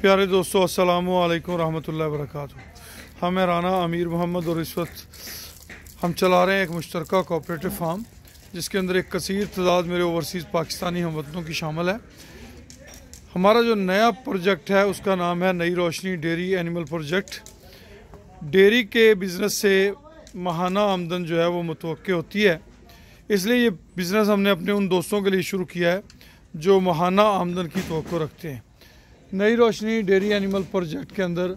प्यारे दोस्तों अस्सलाम वालेकुम ला वरक हम है राना अमीर मोहम्मद और इस वक्त हम चला रहे हैं एक मुश्तरक कोऑपरेटिव फार्म जिसके अंदर एक कसर तदाद मेरे ओवरसीज़ पाकिस्तानी हम वतनों की शामिल है हमारा जो नया प्रोजेक्ट है उसका नाम है Nai Roshni dairy animal project dairy के बिज़नेस से माहाना आमदन जो है वो मतव होती है इसलिए ये बिज़नेस हमने अपने उन दोस्तों के लिए शुरू किया है जो माहाना आमदन की तो रखते हैं नई रोशनी डेयरी एनिमल प्रोजेक्ट के अंदर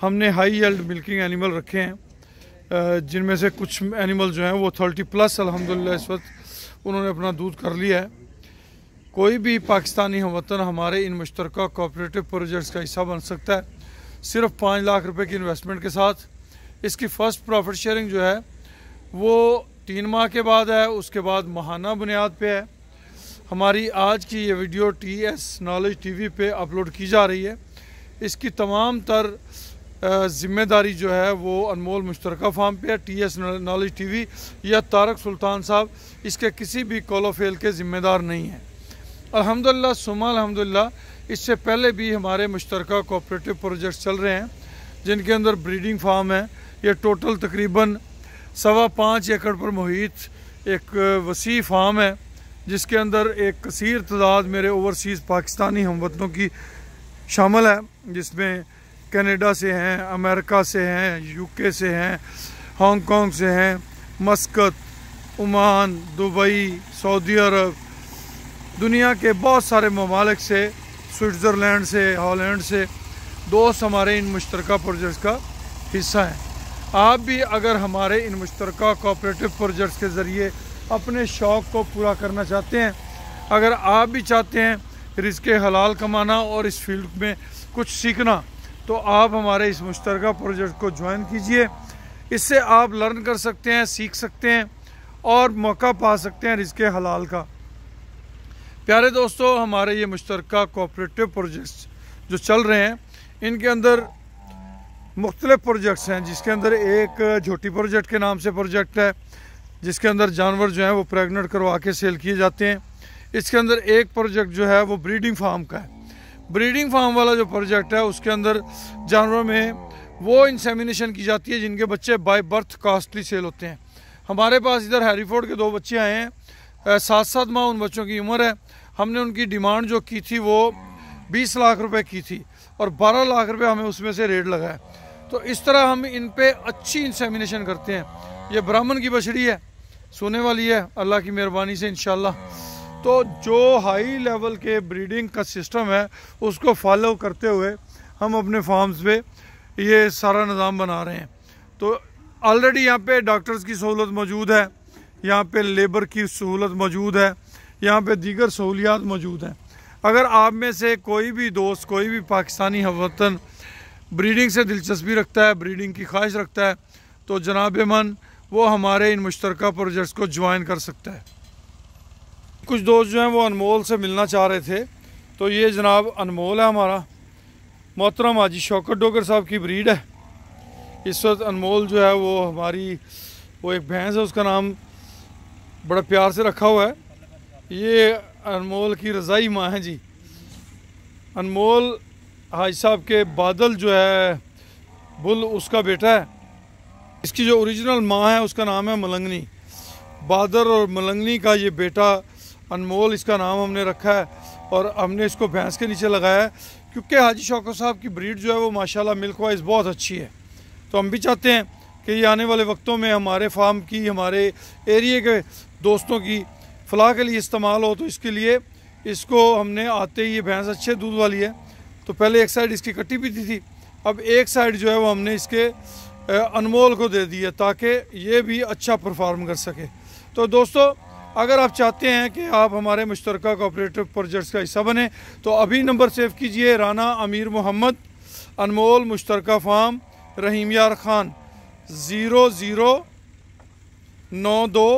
हमने हाई एल्ड मिल्किंग एनिमल रखे हैं जिनमें से कुछ एनिमल जो हैं वो थर्टी प्लस अलहमदिल्ला इस वक्त उन्होंने अपना दूध कर लिया है कोई भी पाकिस्तानी हम वतन हमारे इन मुश्तरक कोऑपरेटिव प्रोजेक्ट्स का हिस्सा बन सकता है सिर्फ पाँच लाख रुपए की इन्वेस्टमेंट के साथ इसकी फ़र्स्ट प्रॉफिट शेयरिंग जो है वो तीन माह के बाद है उसके बाद माहाना बुनियाद पर है हमारी आज की ये video T S knowledge TV पे अपलोड की जा रही है इसकी तमाम तर ज़िम्मेदारी जो है वो अनमोल मुश्तरक फार्म पे है T S knowledge T V या तारक सुल्तान साहब इसके किसी भी कॉलोफेल के ज़िम्मेदार नहीं हैं अलहमदिल्ला सुमा अलहमदिल्ला इससे पहले भी हमारे मुश्तरक कोऑपरेटिव प्रोजेक्ट चल रहे हैं जिनके अंदर ब्रीडिंग फार्म है ये टोटल तकरीबन सवा पाँच एकड़ पर मुहित एक वसी फार्म है जिसके अंदर एक कसर तादाद मेरे ओवरसीज़ पाकिस्तानी हम वतनों की शामिल है जिसमें कनाडा से हैं अमेरिका से हैं यूके से हैं हांगकांग से हैं Muscat Oman Dubai Saudi Arab दुनिया के बहुत सारे ममालिक से स्विट्ज़रलैंड से हॉलैंड से दोस्त हमारे इन मुश्तरक प्रोजेक्ट्स का हिस्सा हैं आप भी अगर हमारे इन मुश्तर कोऑपरेटिव प्रोजेक्ट्स के ज़रिए अपने शौक़ को पूरा करना चाहते हैं अगर आप भी चाहते हैं रिस्क हलाल कमाना और इस फील्ड में कुछ सीखना तो आप हमारे इस मुश्तर प्रोजेक्ट को ज्वाइन कीजिए इससे आप लर्न कर सकते हैं सीख सकते हैं और मौका पा सकते हैं रिस्क हलाल का प्यारे दोस्तों हमारे ये मुश्तर कोऑपरेटिव प्रोजेक्ट्स जो चल रहे हैं इनके अंदर मुख्तलिफ़ प्रोजेक्ट्स हैं जिसके अंदर एक झोटी प्रोजेक्ट के नाम से प्रोजेक्ट है जिसके अंदर जानवर जो हैं वो प्रेगनेंट करवा के सेल किए जाते हैं इसके अंदर एक प्रोजेक्ट जो है वो ब्रीडिंग फार्म का है ब्रीडिंग फार्म वाला जो प्रोजेक्ट है उसके अंदर जानवरों में वो इंसेमिनेशन की जाती है जिनके बच्चे बाय बर्थ कास्टली सेल होते हैं हमारे पास इधर हैरीफोर्ड के दो बच्चे आए हैं सात सात माह उन बच्चों की उम्र है हमने उनकी डिमांड जो की थी वो बीस लाख रुपये की थी और बारह लाख रुपये हमें उसमें से रेट लगाया तो इस तरह हम इन पर अच्छी इंसेमिनेशन करते हैं ये ब्राह्मण की बछड़ी है सोने वाली है अल्लाह की मेहरबानी से इन तो जो हाई लेवल के ब्रीडिंग का सिस्टम है उसको फॉलो करते हुए हम अपने फार्म्स पे ये सारा निज़ाम बना रहे हैं तो ऑलरेडी यहाँ पे डॉक्टर्स की सहूलत मौजूद है यहाँ पे लेबर की सहूलत मौजूद है यहाँ पे दीगर सहूलियात मौजूद हैं अगर आप में से कोई भी दोस्त कोई भी पाकिस्तानी वतन ब्रीडिंग से दिलचस्पी रखता है ब्रीडिंग की ख्वाहिश रखता है तो जनाब मन वो हमारे इन मुश्तरक प्रोजेक्ट्स को ज्वाइन कर सकता है कुछ दोस्त जो हैं वो अनमोल से मिलना चाह रहे थे तो ये जनाब अनमोल है हमारा मोहतरम हाजी शौकत डोगर साहब की ब्रीड है इस वक्त अनमोल जो है वो हमारी वो एक भैंस है उसका नाम बड़ा प्यार से रखा हुआ है ये अनमोल की रज़ाई माँ है जी अनमोल हाज साहब के बादल जो है बुल उसका बेटा है इसकी जो ओरिजिनल माँ है उसका नाम है मलंगनी बादल और मलंगनी का ये बेटा अनमोल इसका नाम हमने रखा है और हमने इसको भैंस के नीचे लगाया है क्योंकि हाजी शौकत साहब की ब्रीड जो है वो माशाल्लाह मिल्क वाइज बहुत अच्छी है तो हम भी चाहते हैं कि ये आने वाले वक्तों में हमारे फार्म की हमारे एरिए के दोस्तों की फलाह के लिए इस्तेमाल हो तो इसके लिए इसको हमने आते ही ये भैंस अच्छे दूध वाली है तो पहले एक साइड इसकी कट्टी भी दी थी अब एक साइड जो है वो हमने इसके अनमोल को दे दिया ताकि ये भी अच्छा परफॉर्म कर सके तो दोस्तों अगर आप चाहते हैं कि आप हमारे मुश्तर कोऑपरेटिव प्रोजेक्ट्स का हिस्सा बने तो अभी नंबर सेव कीजिए राना अमीर मोहम्मद अनमोल मुश्तर फार्म रहीम यार ख़ान ज़ीरो ज़ीरो नौ दो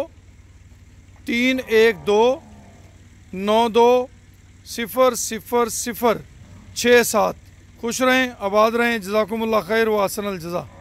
तीन एक दो नौ दो सिफ़र सिफ़र सिफ़र छः सात खुश रहें आबाद रहें जजाकमल्ला खैर वसन अलजा